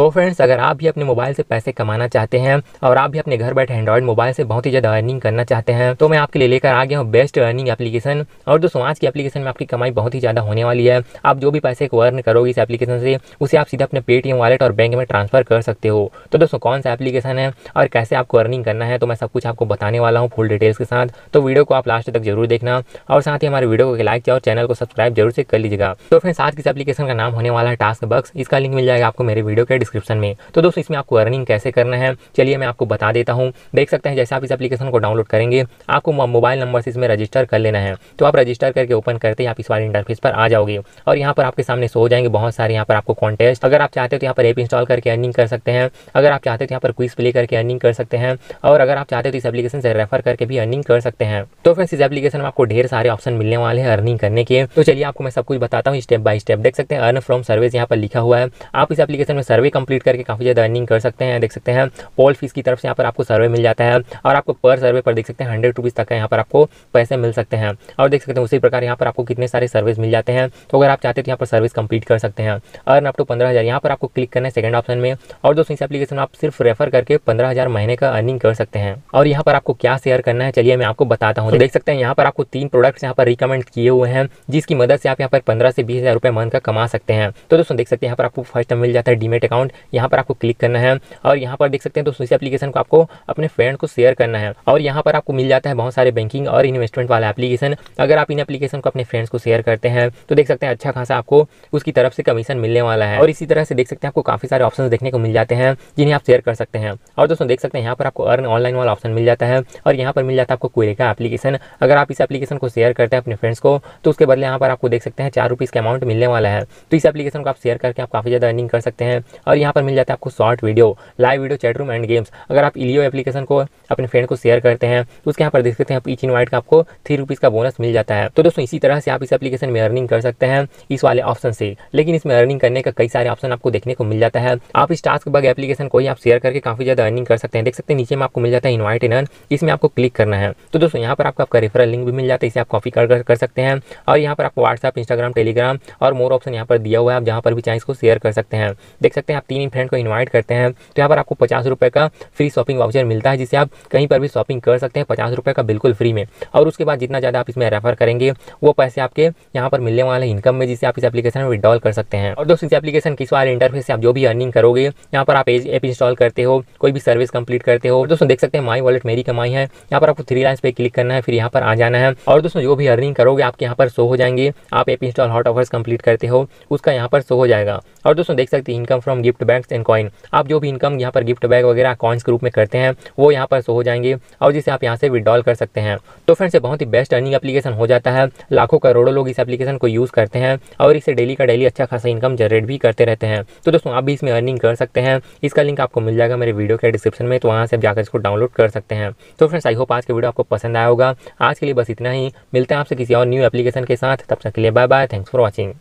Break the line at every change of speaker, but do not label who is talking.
तो फ्रेंड्स अगर आप भी अपने मोबाइल से पैसे कमाना चाहते हैं और आप भी अपने घर बैठे एंड्रॉइड मोबाइल से बहुत ही ज़्यादा अर्निंग करना चाहते हैं तो मैं आपके लिए लेकर आ गया हूँ बेस्ट अर्निंग एप्लीकेशन और दोस्तों आज की एप्लीकेशन में आपकी कमाई बहुत ही ज़्यादा होने वाली है आप जो भी पैसे को अर्न करोगे इस एप्लीकेशन से उसे आप सीधा अपने पेटीएम वालेट और बैंक में ट्रांसफर कर सकते हो तो दोस्तों कौन सा एप्लीकेशन है और कैसे आपको अर्निंग करना है तो मैं सब कुछ आपको बताने वाला हूँ फुल डिटेल्स के साथ तो वीडियो को आप लास्ट तक जरूर देखना और साथ ही हमारे वीडियो को लाइक और चैनल को सब्सक्राइब जरूर से कर लीजिएगा तो फ्रेंड्स आज की एप्लीकेशन का नाम होने वाला है टास्क बक्स इसका लिंक मिल जाएगा आपको मेरे वीडियो के डिस्क्रिप्शन में तो दोस्तों इसमें आपको अर्निंग कैसे करना है चलिए मैं आपको बता देता हूँ देख सकते हैं जैसे आप इस एप्लीकेशन को डाउनलोड करेंगे आपको मोबाइल नंबर से इसमें रजिस्टर कर लेना है तो आप रजिस्टर करके ओपन करते ही आप इस वाले इंटरफेस पर आ जाओगे और यहाँ पर आपके सामने सो जाएंगे बहुत सारे यहाँ पर आपको कॉन्टेस्ट अगर आप चाहते हो तो यहाँ पर एप इंस्टॉल करके अर्निंग कर सकते हैं अगर आप चाहते हो तो यहाँ पर क्विज प्ले करके अर्निंग कर सकते हैं और अगर आप चाहते हो तो इस एप्लीकेशन से रेफर करके भी अर्निंग कर सकते हैं तो फ्रेंड्स इस एप्लीकेशन में आपको ढेर सारे ऑप्शन मिलने वाले हैं अर्निंग करने के तो चलिए आपको मैं सब कुछ बताता हूँ स्टेप बाय स्टेप देख सकते हैं अर्न फ्रॉम सर्विस यहाँ पर लिखा हुआ है आप इस एप्लीकेशन में सर्विस भी कंप्लीट करके काफ़ी ज़्यादा अर्निंग कर सकते हैं देख सकते हैं पोल फीस की तरफ से यहाँ पर आपको सर्वे मिल जाता है और आपको पर सर्वे पर देख सकते हैं हंड्रेड रुपीज़ तक का यहाँ पर आपको पैसे मिल सकते हैं और देख सकते हैं उसी प्रकार यहाँ पर आपको कितने सारे सर्विस मिल जाते हैं तो अगर आप चाहते तो यहाँ पर सर्विस कंप्लीट कर सकते हैं अर्न अप टू पंद्रह हज़ार यहाँ पर आपको क्लिक करना है सेकंड ऑप्शन में और दोस्तों इस एप्लीकेशन आप सिर्फ रेफर करके पंद्रह हज़ार महीने का अर्निंग कर सकते हैं और यहाँ पर आपको क्या शेयर करना है चलिए मैं आपको बताता हूँ तो देख सकते हैं यहाँ पर आपको तीन प्रोडक्ट्स यहाँ पर रिकमेंड किए हुए हैं जिसकी मदद से आप यहाँ पर पंद्रह से बीस हज़ार रुपये मंथ का कमा सकते हैं तो दोस्तों देख सकते हैं यहाँ पर आपको फर्स्ट मिल जाता है डीमेट अकाउंट अकाउंट यहाँ पर आपको क्लिक करना है और यहाँ पर देख सकते हैं दोस्तों इस एप्लीकेशन को आपको अपने फ्रेंड को शेयर करना है और यहाँ पर आपको मिल जाता है बहुत सारे बैंकिंग और इन्वेस्टमेंट वाला एप्लीकेशन अगर आप इन एप्लीकेशन को अपने फ्रेंड्स को शेयर करते हैं तो देख सकते हैं अच्छा खासा आपको उसकी तरफ से कमीशन मिलने वाला है और इसी तरह से देख सकते हैं आपको काफ़ी सारे ऑप्शन देखने को मिल जाते हैं जिन्हें आप शेयर कर सकते हैं और दोस्तों देख सकते हैं यहाँ पर आपको अर्न ऑनलाइन वाला ऑप्शन मिल जाता है और यहाँ पर मिल जाता है आपको कोयरे का एप्लीकेशन अगर आप इस एप्लीकेशन को शेयर करते हैं अपने फ्रेंड्स को तो उसके बदले यहाँ पर आपको देख सकते हैं चार रुपीज़ का अमाउंट मिलने वाला है तो इस एप्लीकेशन को आप शेयर करके आप काफ़ी ज़्यादा अर्निंग कर सकते हैं और यहाँ पर मिल जाता है आपको short video live video chatroom and games अगर आप इलियो एप्लीकेशन को अपने फ्रेंड को शेयर करते हैं तो उसके यहाँ पर देख सकते हैं ईच इन्वाइट का आपको थ्री रुपीज़ का बोनस मिल जाता है तो दोस्तों इसी तरह से आप इस एप्लीकेशन में अर्निंग कर सकते हैं इस वाले ऑप्शन से लेकिन इसमें अर्निंग करने का कई सारे ऑप्शन आपको देखने को मिल जाता है आप इस टास्क बग एप्लीकेशन को ही आप शेयर करके काफ़ी ज़्यादा अर्निंग कर सकते हैं देख सकते हैं नीचे में आपको मिल जाता है इन्वाइट इन इसमें आपको क्लिक करना है तो दोस्तों यहाँ पर आपको आपका रेफरल लिंक भी मिल जाता है इसे आप कॉपी कर कर सकते हैं और यहाँ पर आपको व्हाट्सअप इंस्टाग्राम टेलीग्राम और मोर ऑप्शन यहाँ पर दिया हुआ है आप जहाँ पर भी चाहे इसको शेयर कर सकते हैं देख सकते हैं आप तीन फ्रेंड को इन्वाइट करते हैं तो यहाँ पर आपको पचास रुपये का फ्री शॉपिंग वाउचर मिलता है जिससे आप कहीं पर भी शॉपिंग कर सकते हैं पचास रुपये का बिल्कुल फ्री में और उसके बाद जितना ज़्यादा आप इसमें रेफर करेंगे वो पैसे आपके यहाँ पर मिलने वाले इनकम में जिससे आप इस एप्लीकेशन में विड्रॉल कर सकते हैं और दोस्तों इस एप्लीकेशन किस वाले इंटरफेस से आप जो भी अर्निंग करोगे यहाँ पर आप एज ऐप इंस्टॉल करते हो कोई भी सर्विस कंप्लीट करते हो दोस्तों देख सकते हैं माई वॉलेट मेरी कमाई है यहाँ पर आपको थ्री लाइन्स पे क्लिक करना है फिर यहाँ पर आ जाना है और दोस्तों जो भी अर्निंग करोगे आपके यहाँ पर शो हो जाएंगे आप app install hot offers complete करते हो उसका यहाँ पर शो हो जाएगा और दोस्तों देख सकते हैं income from gift bags and coin आप जो भी इनकम यहाँ पर गिफ्ट बैग वगैरह कॉइन्स के रूप में करते हैं वो यहाँ पर सो हो जाएंगे और जिसे आप यहाँ से विड्रॉल कर सकते हैं तो फ्रेंड्स ये बहुत ही बेस्ट अर्निंग एप्लीकेशन हो जाता है लाखों करोड़ों लोग इस एप्लीकेशन को यूज़ करते हैं और इसे डेली का डेली अच्छा खासा इनकम जनरेट भी करते रहते हैं तो दोस्तों आप भी इसमें अर्निंग कर सकते हैं इसका लिंक आपको मिल जाएगा मेरे वीडियो के डिस्क्रिप्शन में तो वहाँ से आप जाकर इसको डाउनलोड कर सकते हैं तो फ्रेंड्स आई होप आज के वीडियो आपको पसंद आया होगा आज के लिए बस इतना ही मिलते हैं आपसे किसी और न्यू एप्लीकेशन के साथ तब तक के लिए bye bye thanks for watching